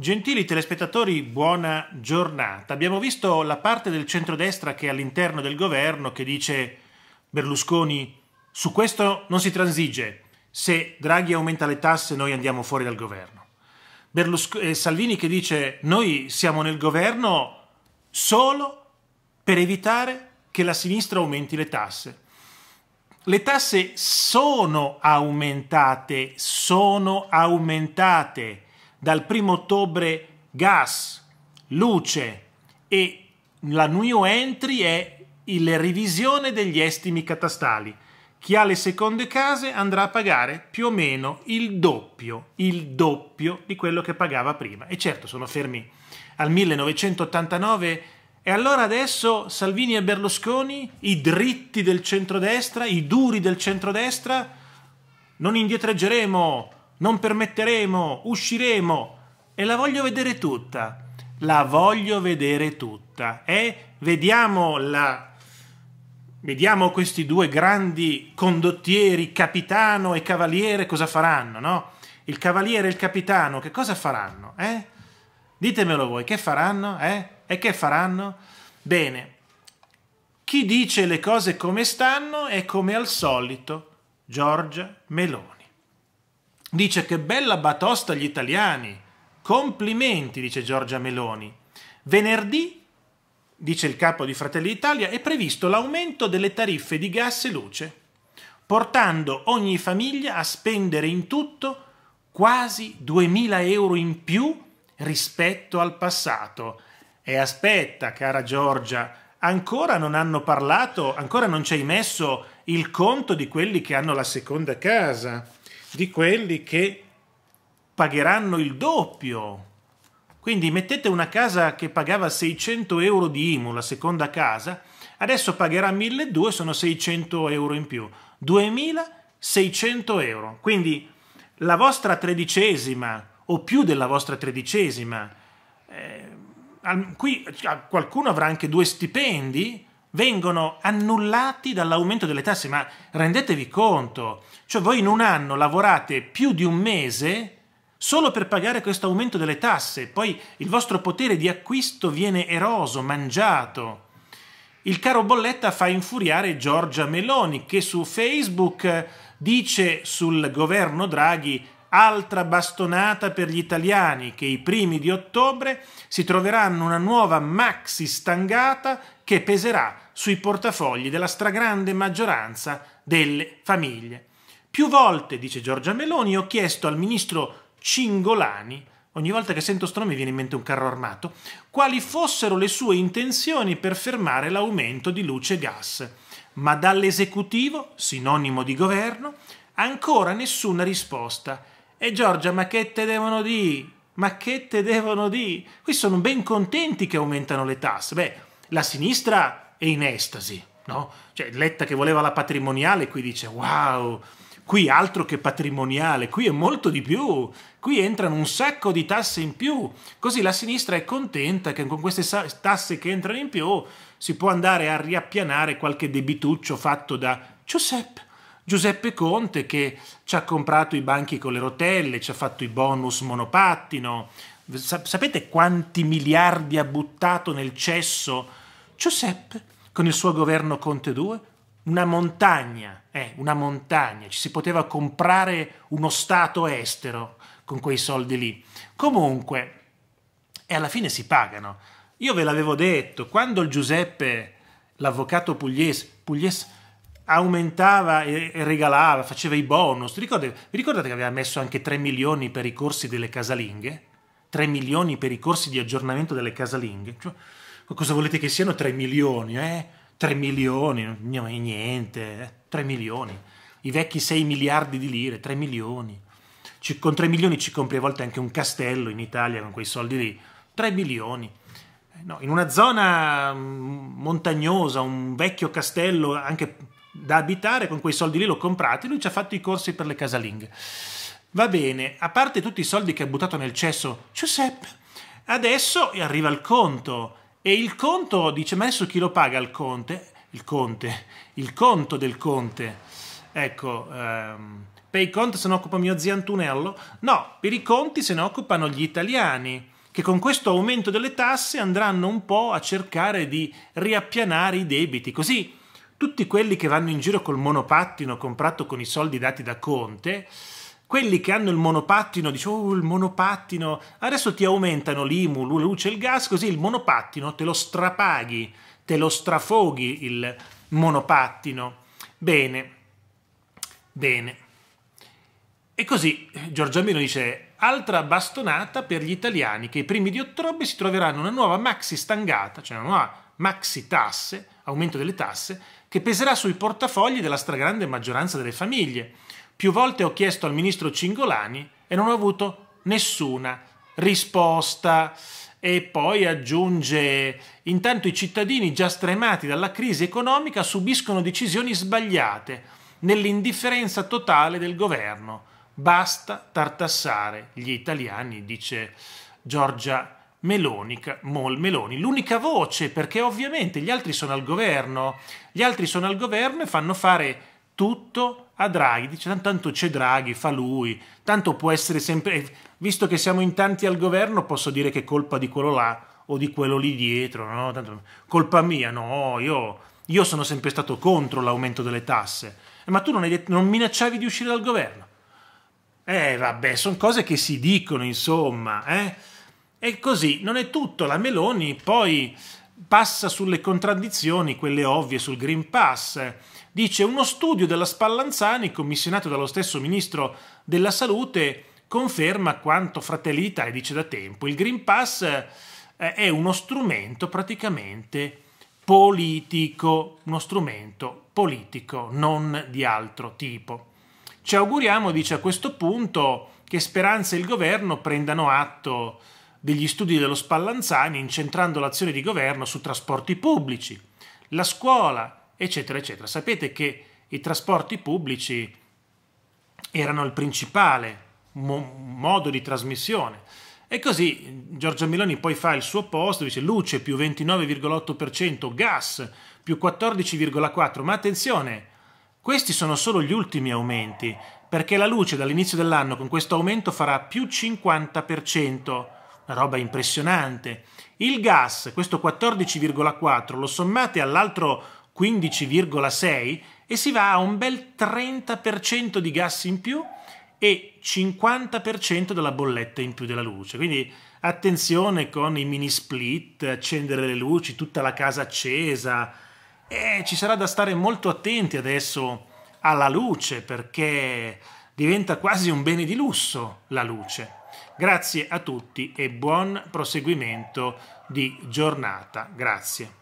Gentili telespettatori, buona giornata. Abbiamo visto la parte del centrodestra che è all'interno del governo che dice Berlusconi su questo non si transige, se Draghi aumenta le tasse noi andiamo fuori dal governo. Berlusco eh, Salvini che dice noi siamo nel governo solo per evitare che la sinistra aumenti le tasse. Le tasse sono aumentate, sono aumentate dal 1 ottobre gas, luce e la new entry è la revisione degli estimi catastali. Chi ha le seconde case andrà a pagare più o meno il doppio, il doppio di quello che pagava prima. E certo, sono fermi al 1989 e allora adesso Salvini e Berlusconi, i dritti del centrodestra, i duri del centrodestra, non indietreggeremo, non permetteremo, usciremo e la voglio vedere tutta. La voglio vedere tutta. E vediamo la Vediamo questi due grandi condottieri, capitano e cavaliere, cosa faranno, no? Il cavaliere e il capitano, che cosa faranno, eh? Ditemelo voi, che faranno, eh? E che faranno? Bene, chi dice le cose come stanno è come al solito Giorgia Meloni. Dice che bella batosta agli italiani. Complimenti, dice Giorgia Meloni. Venerdì, dice il capo di Fratelli d'Italia, è previsto l'aumento delle tariffe di gas e luce, portando ogni famiglia a spendere in tutto quasi 2.000 euro in più rispetto al passato. E aspetta, cara Giorgia, ancora non hanno parlato, ancora non ci hai messo il conto di quelli che hanno la seconda casa di quelli che pagheranno il doppio. Quindi mettete una casa che pagava 600 euro di IMU, la seconda casa, adesso pagherà 1200, sono 600 euro in più, 2600 euro. Quindi la vostra tredicesima o più della vostra tredicesima, eh, qui cioè, qualcuno avrà anche due stipendi, vengono annullati dall'aumento delle tasse, ma rendetevi conto, cioè voi in un anno lavorate più di un mese solo per pagare questo aumento delle tasse, poi il vostro potere di acquisto viene eroso, mangiato. Il caro bolletta fa infuriare Giorgia Meloni che su Facebook dice sul governo Draghi Altra bastonata per gli italiani che i primi di ottobre si troveranno una nuova maxi stangata che peserà sui portafogli della stragrande maggioranza delle famiglie. Più volte, dice Giorgia Meloni, ho chiesto al ministro Cingolani Ogni volta che sento sto nome viene in mente un carro armato. Quali fossero le sue intenzioni per fermare l'aumento di luce e gas? Ma dall'esecutivo, sinonimo di governo, ancora nessuna risposta. E Giorgia, ma che te devono di? Ma che te devono di? Qui sono ben contenti che aumentano le tasse. Beh, la sinistra è in estasi, no? Cioè, Letta che voleva la patrimoniale, qui dice wow, qui altro che patrimoniale, qui è molto di più, qui entrano un sacco di tasse in più. Così la sinistra è contenta che con queste tasse che entrano in più si può andare a riappianare qualche debituccio fatto da Giuseppe Giuseppe Conte che ci ha comprato i banchi con le rotelle, ci ha fatto i bonus monopattino. Sapete quanti miliardi ha buttato nel cesso Giuseppe con il suo governo Conte 2? Una montagna, eh, una montagna. Ci si poteva comprare uno Stato estero con quei soldi lì. Comunque, e alla fine si pagano. Io ve l'avevo detto, quando il Giuseppe, l'avvocato pugliese, pugliese aumentava e regalava, faceva i bonus. Ricordate, vi ricordate che aveva messo anche 3 milioni per i corsi delle casalinghe? 3 milioni per i corsi di aggiornamento delle casalinghe? Cioè, cosa volete che siano 3 milioni? Eh? 3 milioni, non niente, 3 eh. milioni. I vecchi 6 miliardi di lire, 3 milioni. con 3 milioni ci compri a volte anche un castello in Italia con quei soldi lì. 3 milioni. Eh, no, in una zona mm, montagnosa, un vecchio castello anche da abitare, con quei soldi lì l'ho comprato e lui ci ha fatto i corsi per le casalinghe. Va bene, a parte tutti i soldi che ha buttato nel cesso Giuseppe, adesso arriva il conto e il conto dice ma adesso chi lo paga il conte? Il conte, il conto del conte. Ecco, ehm, per i conti se ne occupa mio zio Antunello? No, per i conti se ne occupano gli italiani che con questo aumento delle tasse andranno un po' a cercare di riappianare i debiti, così tutti quelli che vanno in giro col monopattino comprato con i soldi dati da Conte, quelli che hanno il monopattino, dicono oh, il monopattino, adesso ti aumentano l'IMU, la luce e il gas, così il monopattino te lo strapaghi, te lo strafoghi il monopattino. Bene, bene. E così Giorgio Amino dice altra bastonata per gli italiani che i primi di ottobre si troveranno una nuova maxi stangata, cioè una nuova maxi tasse, aumento delle tasse, che peserà sui portafogli della stragrande maggioranza delle famiglie. Più volte ho chiesto al ministro Cingolani e non ho avuto nessuna risposta. E poi aggiunge, intanto i cittadini già stremati dalla crisi economica subiscono decisioni sbagliate nell'indifferenza totale del governo Basta tartassare gli italiani, dice Giorgia Meloni, Meloni, l'unica voce, perché ovviamente gli altri sono al governo, gli altri sono al governo e fanno fare tutto a Draghi, dice tanto c'è Draghi, fa lui, tanto può essere sempre, visto che siamo in tanti al governo posso dire che è colpa di quello là o di quello lì dietro, no? tanto, colpa mia, no, io, io sono sempre stato contro l'aumento delle tasse, ma tu non, detto, non minacciavi di uscire dal governo. Eh vabbè, sono cose che si dicono, insomma. Eh? E così non è tutto. La Meloni poi passa sulle contraddizioni, quelle ovvie sul Green Pass. Dice uno studio della Spallanzani, commissionato dallo stesso ministro della Salute, conferma quanto Fratelli d'Italia dice da tempo. Il Green Pass eh, è uno strumento praticamente politico, uno strumento politico, non di altro tipo. Ci auguriamo, dice a questo punto, che Speranza e il governo prendano atto degli studi dello Spallanzani incentrando l'azione di governo su trasporti pubblici, la scuola, eccetera, eccetera. Sapete che i trasporti pubblici erano il principale mo modo di trasmissione. E così Giorgia Meloni poi fa il suo posto, dice luce più 29,8%, gas più 14,4%, ma attenzione, questi sono solo gli ultimi aumenti, perché la luce dall'inizio dell'anno con questo aumento farà più 50%, una roba impressionante. Il gas, questo 14,4, lo sommate all'altro 15,6 e si va a un bel 30% di gas in più e 50% della bolletta in più della luce. Quindi attenzione con i mini split, accendere le luci, tutta la casa accesa, e ci sarà da stare molto attenti adesso alla luce perché diventa quasi un bene di lusso la luce. Grazie a tutti e buon proseguimento di giornata. Grazie.